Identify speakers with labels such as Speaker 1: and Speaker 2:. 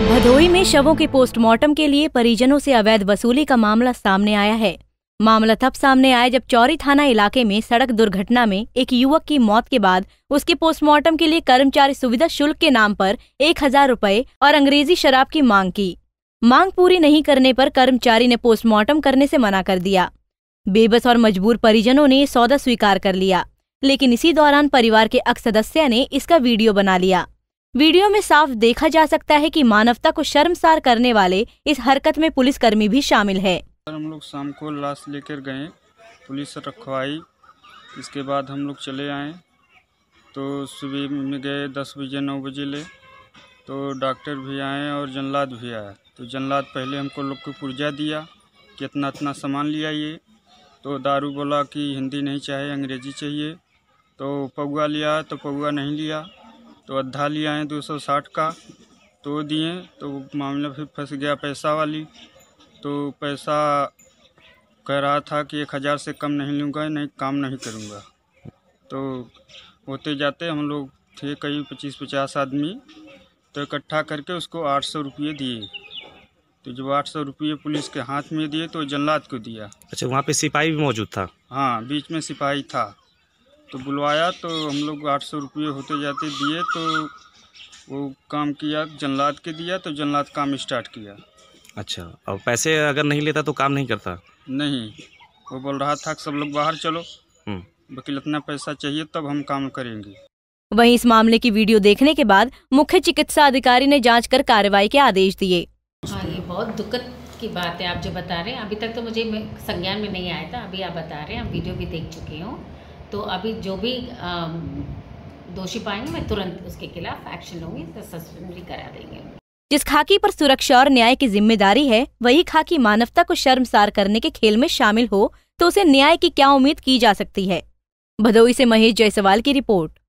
Speaker 1: भदोही में शवों के पोस्टमार्टम के लिए परिजनों से अवैध वसूली का मामला सामने आया है मामला तब सामने आया जब चौरी थाना इलाके में सड़क दुर्घटना में एक युवक की मौत के बाद उसके पोस्टमार्टम के लिए कर्मचारी सुविधा शुल्क के नाम पर एक हजार रूपए और अंग्रेजी शराब की मांग की मांग पूरी नहीं करने पर कर्मचारी ने पोस्टमार्टम करने से मना कर दिया बेबस और मजबूर परिजनों ने सौदा स्वीकार कर लिया लेकिन इसी दौरान परिवार के अक्स सदस्य ने इसका वीडियो बना लिया वीडियो में साफ देखा जा सकता है कि मानवता को शर्मसार करने वाले इस हरकत में पुलिसकर्मी भी शामिल है
Speaker 2: हम लोग शाम को लाश लेकर गए पुलिस रखवाई इसके बाद हम लोग चले आए तो सुबह में गए दस बजे नौ बजे ले तो डॉक्टर भी आए और जनलाद भी आया तो जनलाद पहले हमको लोग को पुर्जा दिया कि इतना इतना सामान लिया ये तो दारू बोला कि हिंदी नहीं चाहिए अंग्रेजी चाहिए तो पौवा लिया तो पौवा नहीं लिया तो अद्धा लिया है दो सौ साठ का तो दिए तो मामला फिर फंस गया पैसा वाली तो पैसा कह रहा था कि एक हज़ार से कम नहीं लूँगा नहीं काम नहीं करूँगा तो होते जाते हम लोग थे कई पच्चीस पचास आदमी तो इकट्ठा करके उसको आठ सौ रुपये दिए तो जब आठ सौ रुपये पुलिस के हाथ में दिए तो जल्लाद को दिया अच्छा वहाँ पे सिपाही भी मौजूद था हाँ बीच में सिपाही था तो बुलवाया तो हम लोग आठ सौ रुपये होते जाते दिए तो वो काम किया जनलाद के दिया तो जनलाद काम स्टार्ट किया अच्छा और पैसे अगर नहीं लेता तो काम नहीं करता नहीं वो बोल रहा था सब लोग बाहर चलो हम्म। वकील इतना पैसा चाहिए तब हम काम करेंगे
Speaker 1: वहीं इस मामले की वीडियो देखने के बाद मुख्य चिकित्सा अधिकारी ने जांच कर कार्रवाई के आदेश दिए
Speaker 3: हाँ ये बहुत दुखद की बात है आप जो बता रहे हैं अभी तक तो मुझे संज्ञान में नहीं आया था अभी आप बता रहे हैं हम वीडियो भी देख चुके हूँ तो अभी जो भी दोषी पाएंगे मैं तुरंत उसके खिलाफ एक्शन लूंगी तो सस्पेंडरी करा देंगे
Speaker 1: जिस खाकी पर सुरक्षा और न्याय की जिम्मेदारी है वही खाकी मानवता को शर्मसार करने के खेल में शामिल हो तो उसे न्याय की क्या उम्मीद की जा सकती है भदोई से महेश जायसवाल की रिपोर्ट